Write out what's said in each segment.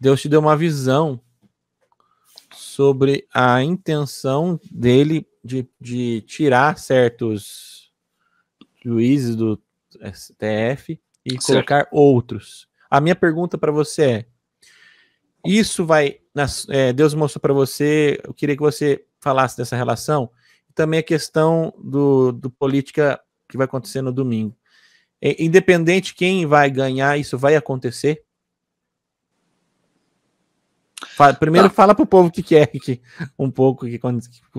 Deus te deu uma visão sobre a intenção dele de, de tirar certos juízes do STF e certo. colocar outros. A minha pergunta para você é: isso vai. É, Deus mostrou para você, eu queria que você falasse dessa relação, e também a questão do, do política que vai acontecer no domingo. É, independente quem vai ganhar, isso vai acontecer? Fala, primeiro, tá. fala pro povo o que, que é que, um pouco, que,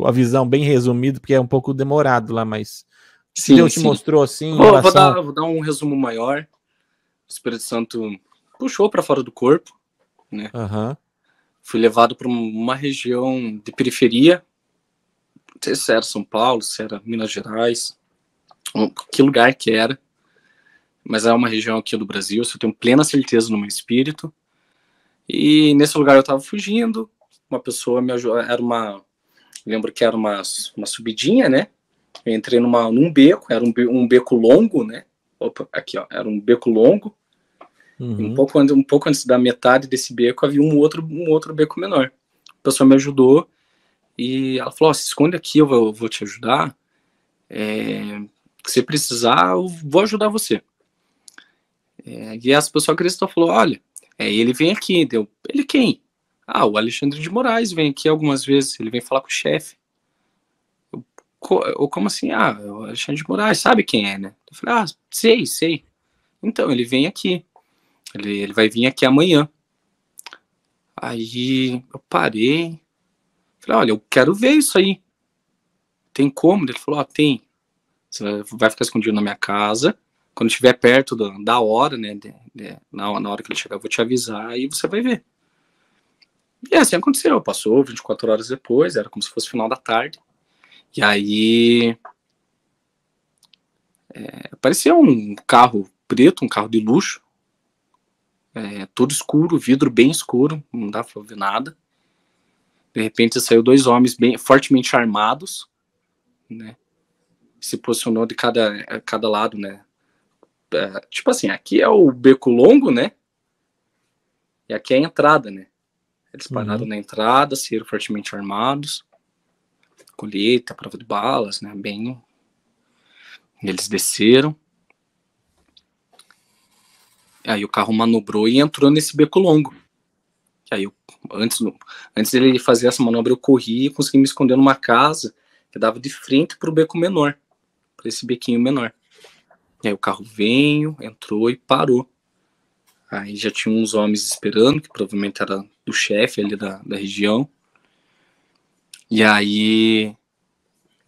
a visão bem resumida, porque é um pouco demorado lá, mas se Deus sim. te mostrou assim. Vou, relação... vou, dar, vou dar um resumo maior. O Espírito Santo puxou para fora do corpo, né? Uhum. Fui levado para uma região de periferia, não sei se era São Paulo, se era Minas Gerais, que lugar que era, mas é uma região aqui do Brasil, se eu tenho plena certeza no meu espírito. E nesse lugar eu estava fugindo, uma pessoa me ajudou, era uma, lembro que era uma, uma subidinha, né? Eu entrei numa, num beco, era um, um beco longo, né? Opa, aqui, ó, era um beco longo. Uhum. Um, pouco, um pouco antes da metade desse beco havia um outro, um outro beco menor. A pessoa me ajudou e ela falou: oh, se esconde aqui, eu vou, eu vou te ajudar. É, se precisar, eu vou ajudar você. É, e essa pessoa cristã falou: olha, é, ele vem aqui, deu. Ele quem? Ah, o Alexandre de Moraes vem aqui algumas vezes, ele vem falar com o chefe. Ou como assim? Ah, é o Alexandre de Moraes, sabe quem é, né? Eu falei, ah, sei, sei. Então, ele vem aqui. Ele, ele vai vir aqui amanhã. Aí eu parei. Falei, olha, eu quero ver isso aí. Tem como? Ele falou, ó, tem. Você vai ficar escondido na minha casa quando estiver perto da, da hora, né, de, de, na, na hora que ele chegar, eu vou te avisar e você vai ver. E assim aconteceu, passou 24 horas depois, era como se fosse final da tarde. E aí é, parecia um carro preto, um carro de luxo, é, todo escuro, vidro bem escuro, não dá pra ver nada. De repente saiu dois homens bem fortemente armados, né? Se posicionou de cada, cada lado, né? É, tipo assim, aqui é o beco longo, né? E aqui é a entrada, né? Eles é pararam uhum. na entrada, saíram fortemente armados, colheita, prova de balas, né? Bem. Eles desceram. Aí o carro manobrou e entrou nesse beco longo. Aí eu, antes, antes dele fazer essa manobra, eu corri e consegui me esconder numa casa que dava de frente para o beco menor, para esse bequinho menor. E aí o carro veio, entrou e parou. Aí já tinha uns homens esperando, que provavelmente era do chefe ali da, da região. E aí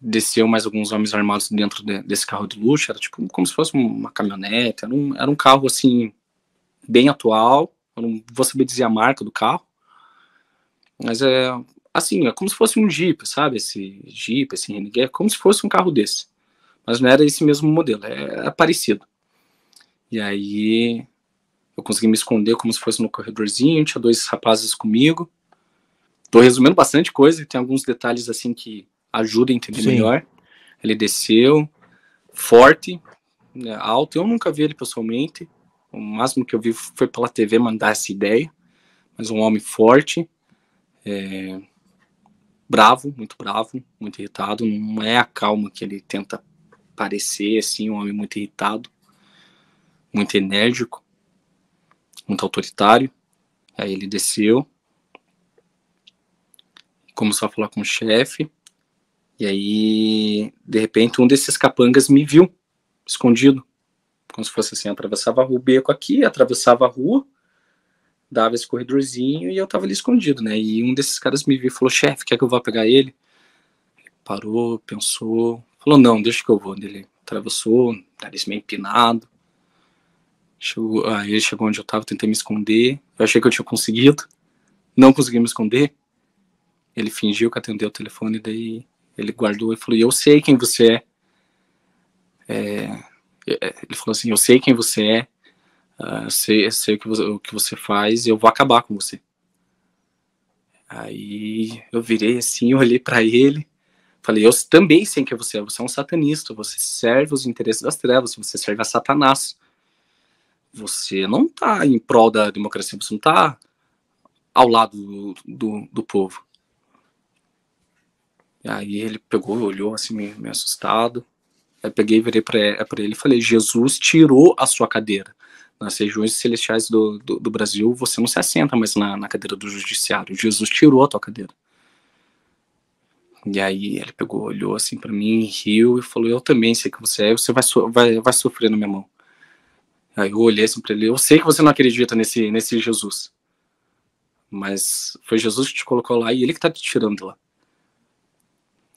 desceu mais alguns homens armados dentro de, desse carro de luxo. Era tipo como se fosse uma caminhonete. Era um, era um carro assim, bem atual. Eu não vou saber dizer a marca do carro. Mas é assim, é como se fosse um Jeep, sabe? Esse Jeep, esse Renegade, é como se fosse um carro desse. Mas não era esse mesmo modelo, é, era parecido. E aí eu consegui me esconder como se fosse no corredorzinho, tinha dois rapazes comigo. Tô resumindo bastante coisa, tem alguns detalhes assim que ajudam a entender Sim. melhor. Ele desceu, forte, né, alto. Eu nunca vi ele pessoalmente. O máximo que eu vi foi pela TV mandar essa ideia. Mas um homem forte, é... bravo, muito bravo, muito irritado. Não é a calma que ele tenta parecer assim um homem muito irritado, muito enérgico, muito autoritário. Aí ele desceu, começou a falar com o chefe. E aí, de repente, um desses capangas me viu, escondido. Como se fosse assim, atravessava o beco aqui, atravessava a rua, dava esse corredorzinho e eu tava ali escondido, né? E um desses caras me viu e falou, chefe, quer que eu vá pegar ele? ele? Parou, pensou, Falou, não, deixa que eu vou. Ele atravessou, nariz meio empinado. Chegou, aí ele chegou onde eu tava, tentei me esconder. Eu achei que eu tinha conseguido. Não consegui me esconder. Ele fingiu que atendeu o telefone, daí ele guardou e falou, eu sei quem você é. É, é. é. Ele falou assim, eu sei quem você é, Eu ah, sei, sei o, que você, o que você faz e eu vou acabar com você. Aí eu virei assim, olhei para ele, Falei, eu também sei que você é. Você é um satanista, você serve os interesses das trevas, você serve a Satanás. Você não está em prol da democracia, você não está ao lado do, do, do, povo. E aí ele pegou, olhou assim, meio, meio assustado. Aí peguei e virei para é, ele e falei: Jesus tirou a sua cadeira. Nas regiões celestiais do, do, do Brasil, você não se assenta mais na, na cadeira do judiciário. Jesus tirou a tua cadeira. E aí ele pegou, olhou assim para mim, riu e falou: Eu também sei que você é, você vai, so vai, vai sofrer na minha mão. Aí eu olhei assim para ele: Eu sei que você não acredita nesse, nesse Jesus, mas foi Jesus que te colocou lá e ele que tá te tirando de lá.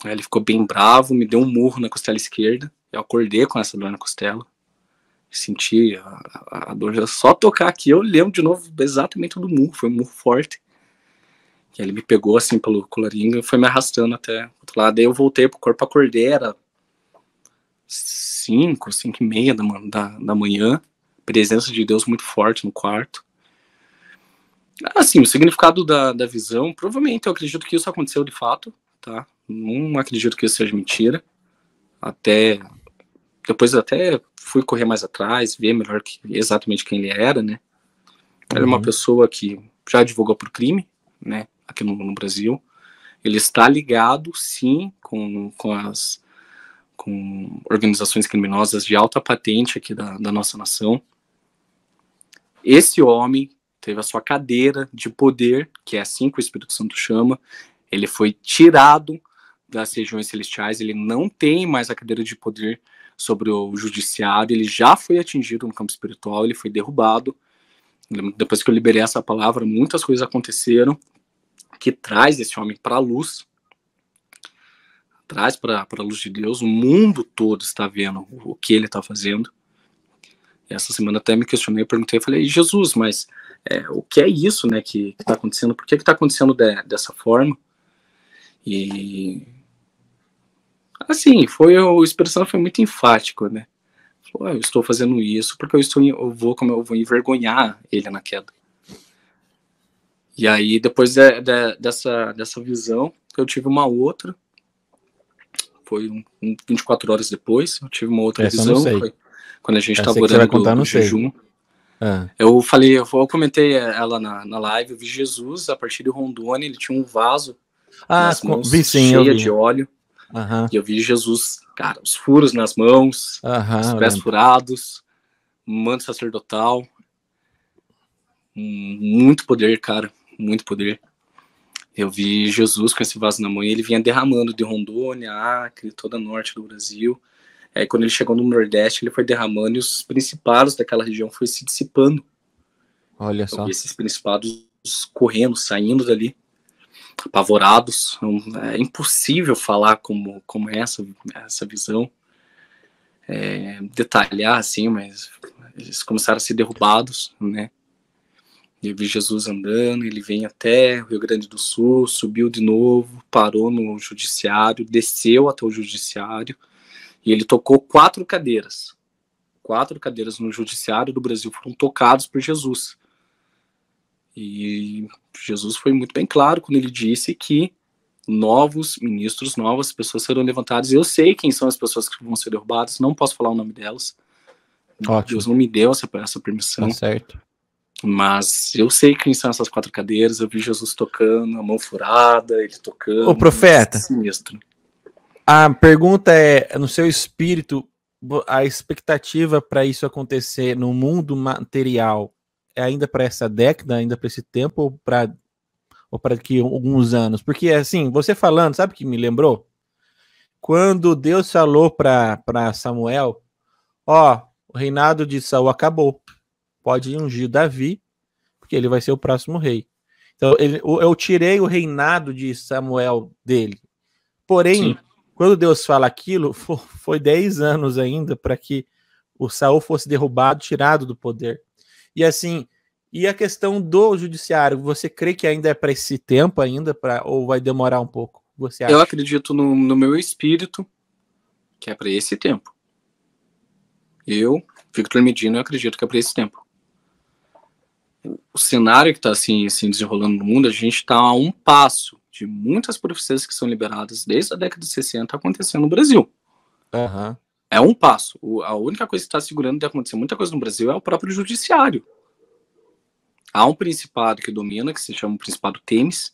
Aí ele ficou bem bravo, me deu um murro na costela esquerda. Eu acordei com essa dor na costela, senti a, a, a dor. Só tocar aqui, eu lembro de novo exatamente do murro, foi um murro forte. E ele me pegou assim pelo colarinho e foi me arrastando até outro lado. Daí eu voltei pro corpo, acordei, era cinco, cinco e meia da, da, da manhã. Presença de Deus muito forte no quarto. Assim, o significado da, da visão, provavelmente eu acredito que isso aconteceu de fato, tá? Não acredito que isso seja mentira. Até depois eu até fui correr mais atrás, ver melhor que, exatamente quem ele era, né? Ele uhum. é uma pessoa que já advogou por crime, né? aqui no, no Brasil. Ele está ligado, sim, com, com as com organizações criminosas de alta patente aqui da, da nossa nação. Esse homem teve a sua cadeira de poder, que é assim que o Espírito Santo chama, ele foi tirado das regiões celestiais, ele não tem mais a cadeira de poder sobre o judiciário, ele já foi atingido no campo espiritual, ele foi derrubado. Depois que eu liberei essa palavra, muitas coisas aconteceram, que traz esse homem para a luz, traz para a luz de Deus. O mundo todo está vendo o que ele está fazendo. Essa semana até me questionei, perguntei, falei, Jesus, mas é, o que é isso né, que está acontecendo? Por que está acontecendo de, dessa forma? E assim, foi o Espírito Santo foi muito enfático, né? Ah, eu estou fazendo isso porque eu estou eu vou como eu vou envergonhar ele na queda. E aí, depois de, de, dessa, dessa visão, eu tive uma outra. Foi um, um, 24 horas depois, eu tive uma outra Essa visão. quando a gente estava tá orando no jejum. Ah. Eu falei, eu, comentei eh, ela na, na live, eu vi Jesus a partir de Rondônia, ele tinha um vaso ah, nas mãos vi, sim, cheia de óleo. Uhum. E eu vi Jesus, cara, os furos nas mãos, uhum, os pés furados, manto sacerdotal. Hum, muito poder, cara muito poder. Eu vi Jesus com esse vaso na mão e ele vinha derramando de Rondônia, Acre, toda a norte do Brasil. É, quando ele chegou no Nordeste, ele foi derramando e os principados daquela região foi se dissipando. Olha só. Eu vi esses principados correndo, saindo dali, apavorados. É impossível falar como, como é essa, essa visão. É, detalhar assim, mas eles começaram a ser derrubados, né? eu vi Jesus andando, ele vem até o Rio Grande do Sul, subiu de novo, parou no judiciário, desceu até o judiciário e ele tocou quatro cadeiras. Quatro cadeiras no judiciário do Brasil foram tocados por Jesus. E Jesus foi muito bem claro quando ele disse que novos ministros, novas pessoas serão levantadas. Eu sei quem são as pessoas que vão ser derrubadas, não posso falar o nome delas. Ótimo. Deus não me deu essa, essa permissão. Tá certo. Mas eu sei quem são essas quatro cadeiras, eu vi Jesus tocando, a mão furada, ele tocando. O profeta. Sinistro. A pergunta é: no seu espírito, a expectativa para isso acontecer no mundo material é ainda para essa década, ainda para esse tempo, ou para ou para que alguns anos? Porque assim, você falando, sabe que me lembrou? Quando Deus falou para Samuel, ó, o reinado de Saul acabou pode ungir Davi, porque ele vai ser o próximo rei. Então, ele, eu tirei o reinado de Samuel dele. Porém, Sim. quando Deus fala aquilo, foi 10 anos ainda para que o Saul fosse derrubado, tirado do poder. E assim, e a questão do judiciário, você crê que ainda é para esse tempo ainda para ou vai demorar um pouco? Você acha? Eu acredito no, no meu espírito que é para esse tempo. Eu, Victor Medina, eu acredito que é para esse tempo o cenário que está assim, assim desenrolando no mundo, a gente está a um passo de muitas profecias que são liberadas desde a década de 60 acontecendo no Brasil. Uhum. É um passo. O, a única coisa que está segurando de acontecer muita coisa no Brasil é o próprio judiciário. Há um principado que domina, que se chama o Principado Temes,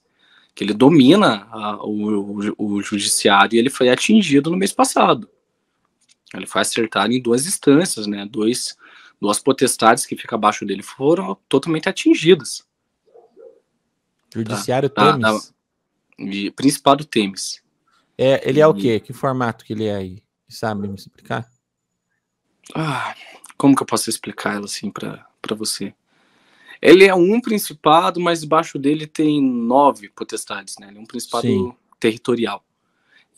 que ele domina a, o, o, o judiciário e ele foi atingido no mês passado. Ele foi acertado em duas instâncias, né? Dois Duas potestades que fica abaixo dele foram totalmente atingidas. Judiciário tá, ah, Temes? Tá, Principado Temes. É, ele é o quê? Que formato que ele é aí? Sabe me explicar? Ah, como que eu posso explicar ela assim para você? Ele é um principado, mas debaixo dele tem nove potestades, né? Ele é um principado Sim. territorial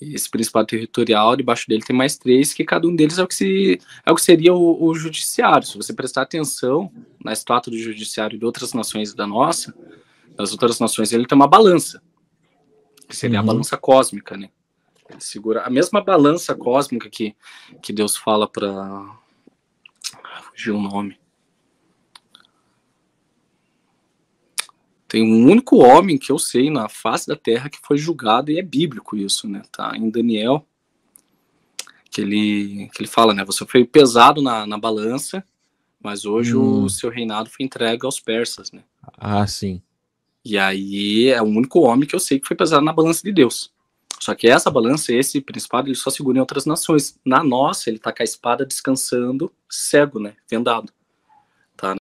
esse principal territorial, debaixo dele tem mais três, que cada um deles é o que, se, é o que seria o, o judiciário. Se você prestar atenção na estátua do judiciário de outras nações da nossa, das outras nações, ele tem uma balança, que seria uhum. a balança cósmica, né? Ele segura a mesma balança cósmica que, que Deus fala para. Fugiu o nome. Tem um único homem que eu sei na face da terra que foi julgado, e é bíblico isso, né? Tá em Daniel, que ele, que ele fala, né? Você foi pesado na, na balança, mas hoje hum. o seu reinado foi entregue aos persas, né? Ah, sim. E aí é o único homem que eu sei que foi pesado na balança de Deus. Só que essa balança, esse principado, ele só segura em outras nações. Na nossa, ele tá com a espada descansando, cego, né? Vendado.